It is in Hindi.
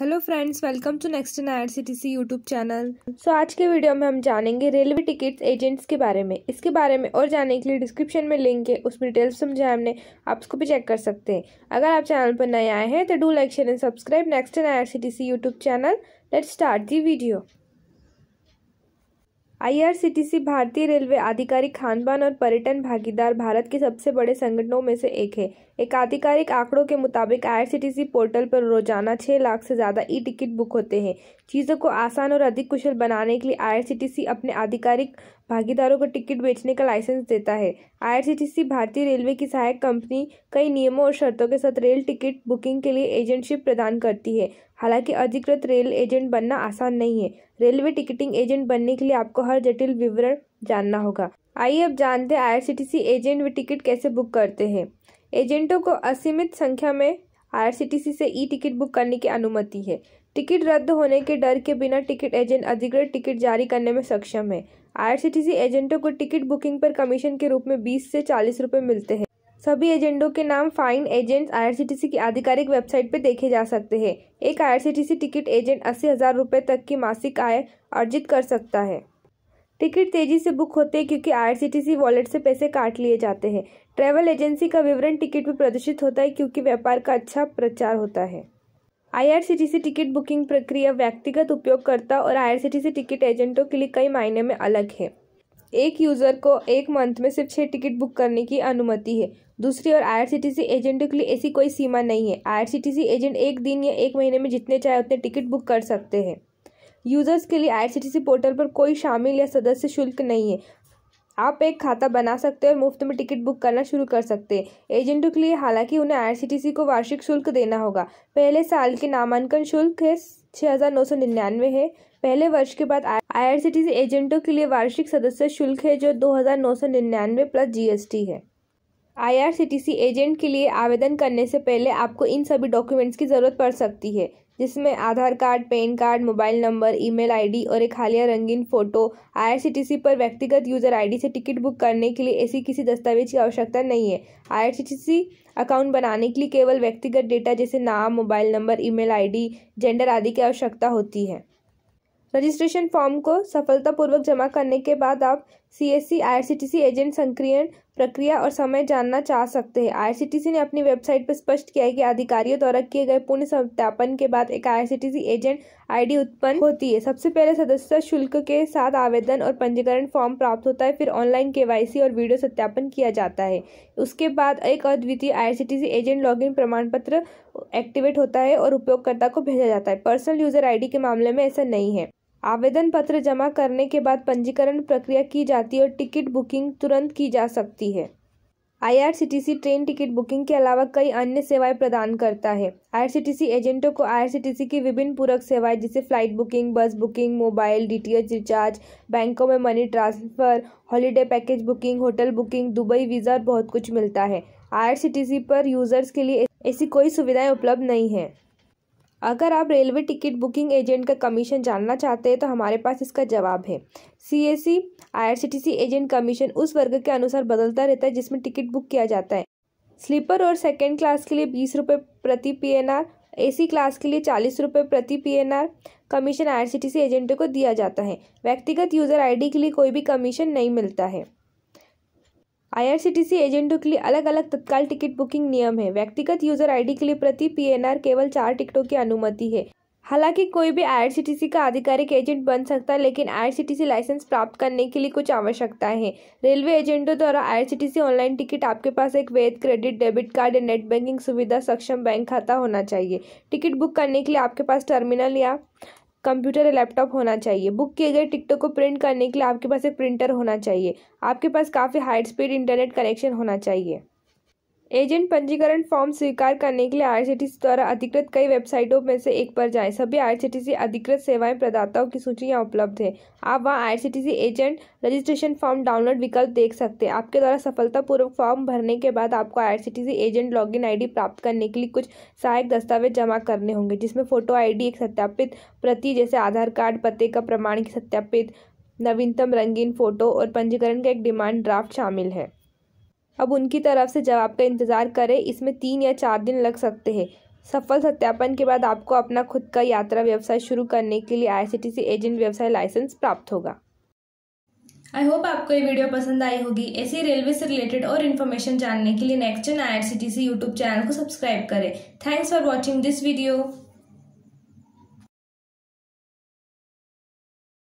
hello friends welcome to next in I YouTube channel so आज के वीडियो में हम जानेंगे रेलवे टिकट्स एजेंट्स के बारे में इसके बारे में और जानने के लिए डिस्क्रिप्शन में लिंक है उसमें डिटेल्स समझाए हमने आप उसको भी चेक कर सकते हैं अगर आप चैनल पर नए आए हैं तो do like share and subscribe next in I YouTube channel let start the video IRCTC भारतीय रेलवे आधिकारिक खानपान और पर्यटन भागीदार भारत के सबसे बड़े संगठनों में से एक है एक आधिकारिक आंकड़ों के मुताबिक आई पोर्टल पर रोजाना छः लाख से ज़्यादा ई टिकट बुक होते हैं चीज़ों को आसान और अधिक कुशल बनाने के लिए आई अपने आधिकारिक भागीदारों को टिकट बेचने का लाइसेंस देता है आई भारतीय रेलवे की सहायक कंपनी कई नियमों और शर्तों के साथ रेल टिकट बुकिंग के लिए एजेंटशिप प्रदान करती है हालांकि अधिकृत रेल एजेंट बनना आसान नहीं है रेलवे टिकटिंग एजेंट बनने के लिए आपको हर जटिल विवरण जानना होगा आइए अब जानते हैं आई एजेंट वे टिकट कैसे बुक करते हैं एजेंटों को असीमित संख्या में आईआरसीटीसी से ई टिकट बुक करने की अनुमति है टिकट रद्द होने के डर के बिना टिकट एजेंट अधिकृत टिकट जारी करने में सक्षम है आईआरसीटीसी एजेंटों को टिकट बुकिंग पर कमीशन के रूप में 20 से 40 रुपए मिलते हैं सभी एजेंटों के नाम फाइन एजेंट्स आईआरसीटीसी की आधिकारिक वेबसाइट पर देखे जा सकते हैं एक आईआरसीटीसी टिकट एजेंट अस्सी हजार रुपये तक की मासिक आय अर्जित कर सकता है टिकट तेजी से बुक होते हैं क्योंकि आरसीटीसी वॉलेट से पैसे काट लिए जाते हैं ट्रैवल एजेंसी का विवरण टिकट में प्रदर्शित होता है क्योंकि व्यापार का अच्छा प्रचार होता है आईआरसीटीसी टिकट बुकिंग प्रक्रिया व्यक्तिगत उपयोगकर्ता और आईआरसीटीसी टिकट एजेंटों के लिए कई मायने में अलग है एक यूज़र को एक मंथ में सिर्फ छः टिकट बुक करने की अनुमति है दूसरी ओर आईआरसीटीसी एजेंटों के लिए ऐसी कोई सीमा नहीं है आईआरसीटीसी एजेंट एक दिन या एक महीने में जितने चाहे उतने टिकट बुक कर सकते हैं यूज़र्स के लिए आईआरसीटीसी पोर्टल पर कोई शामिल या सदस्य शुल्क नहीं है आप एक खाता बना सकते हैं और मुफ्त में टिकट बुक करना शुरू कर सकते हैं एजेंटों के लिए हालांकि उन्हें आईआरसीटीसी को वार्षिक शुल्क देना होगा पहले साल के नामांकन शुल्क है छः हज़ार नौ सौ निन्यानवे है पहले वर्ष के बाद आईआरसीटीसी एजेंटों के लिए वार्षिक सदस्य शुल्क है जो दो हज़ार नौ सौ निन्यानवे प्लस टी है आईआरसीटीसी एजेंट के लिए आवेदन करने से पहले आपको इन सभी डॉक्यूमेंट्स की ज़रूरत पड़ सकती है जिसमें Aadhaar card pan card mobile number email ID और एक हालिया रंगीन फ़ोटो आईआरसीटीसी पर व्यक्तिगत यूजर आईडी से टिकट बुक करने के लिए ऐसी किसी दस्तावेज की आवश्यकता नहीं है आईआरसीटीसी अकाउंट बनाने के लिए केवल व्यक्तिगत डेटा जैसे नाम mobile number email ID gender आदि की आवश्यकता होती है रजिस्ट्रेशन फॉर्म को सफलतापूर्वक जमा करने के बाद आप C S C I R C T C agent संक्रियण प्रक्रिया और समय जानना चाह सकते हैं आईआरसीटीसी ने अपनी वेबसाइट पर स्पष्ट किया है कि अधिकारियों द्वारा किए गए पूर्ण सत्यापन के बाद एक आईआरसीटीसी एजेंट आईडी उत्पन्न होती है सबसे पहले सदस्यता शुल्क के साथ आवेदन और पंजीकरण फॉर्म प्राप्त होता है फिर ऑनलाइन केवाईसी और वीडियो सत्यापन किया जाता है उसके बाद एक अद्वितीय आईआरसीटीसी एजेंट लॉगिन प्रमाण पत्र एक्टिवेट होता है और उपयोगकर्ता को भेजा जाता है पर्सनल यूजर आईडी के मामले में ऐसा नहीं है आवेदन पत्र जमा करने के बाद पंजीकरण प्रक्रिया की जाती है और टिकट बुकिंग तुरंत की जा सकती है आईआरसीटीसी ट्रेन टिकट बुकिंग के अलावा कई अन्य सेवाएं प्रदान करता है आईआरसीटीसी एजेंटों को आईआरसीटीसी की विभिन्न पूरक सेवाएं जैसे flight booking bus booking mobile DTH recharge बैंकों में money transfer holiday package booking hotel booking Dubai visa और बहुत कुछ मिलता है आई पर यूज़र्स के लिए ऐसी कोई सुविधाएँ उपलब्ध नहीं हैं अगर आप रेलवे टिकट बुकिंग एजेंट का कमीशन जानना चाहते हैं तो हमारे पास इसका जवाब है सी ए सी आई एजेंट कमीशन उस वर्ग के अनुसार बदलता रहता है जिसमें टिकट बुक किया जाता है स्लीपर और सेकेंड क्लास के लिए बीस रुपये प्रति P N R AC class के लिए चालीस रुपये प्रति पीएनआर कमीशन आईआरसीटीसी एजेंटों को दिया जाता है व्यक्तिगत यूज़र आईडी के लिए कोई भी कमीशन नहीं मिलता है आईआरसीटीसी एजेंटों के लिए अलग अलग तत्काल टिकट बुकिंग नियम है व्यक्तिगत यूजर आईडी के लिए प्रति पीएनआर केवल चार टिकटों की अनुमति है हालांकि कोई भी आईआरसीटीसी का आधिकारिक एजेंट बन सकता है लेकिन आईआरसीटीसी लाइसेंस प्राप्त करने के लिए कुछ आवश्यकताएं हैं रेलवे एजेंटों द्वारा आईआरसीटीसी ऑनलाइन टिकट आपके पास एक वैध क्रेडिट डेबिट कार्ड या नेट बैंकिंग सुविधा सक्षम बैंक खाता होना चाहिए टिकट बुक करने के लिए आपके पास टर्मिनल या कंप्यूटर या लैपटॉप होना चाहिए बुक किए गए टिकटों को प्रिंट करने के लिए आपके पास एक प्रिंटर होना चाहिए आपके पास काफ़ी हाई स्पीड इंटरनेट कनेक्शन होना चाहिए एजेंट पंजीकरण फॉर्म स्वीकार करने के लिए आरसीटीसी द्वारा अधिकृत कई वेबसाइटों में से एक पर जाएं सभी आरसीटीसी अधिकृत सेवाएं प्रदाताओं की सूची यहाँ उपलब्ध है आप वहाँ RCTC agent registration form download विकल्प देख सकते हैं आपके द्वारा सफलतापूर्वक फॉर्म भरने के बाद आपको आरसीटीसी एजेंट लॉग इन प्राप्त करने के लिए कुछ सहायक दस्तावेज जमा करने होंगे जिसमें फोटो आई एक सत्यापित प्रति जैसे आधार कार्ड पते का प्रमाणिक सत्यापित नवीनतम रंगीन फोटो और पंजीकरण का एक डिमांड ड्राफ्ट शामिल है अब उनकी तरफ से जवाब का इंतज़ार करें इसमें तीन या चार दिन लग सकते हैं सफल सत्यापन के बाद आपको अपना खुद का यात्रा व्यवसाय शुरू करने के लिए आई एजेंट व्यवसाय लाइसेंस प्राप्त होगा आई होप आपको ये वीडियो पसंद आई होगी ऐसी रेलवे से रिलेटेड और इन्फॉर्मेशन जानने के लिए next in I YouTube channel को सब्सक्राइब करें thanks for watching this video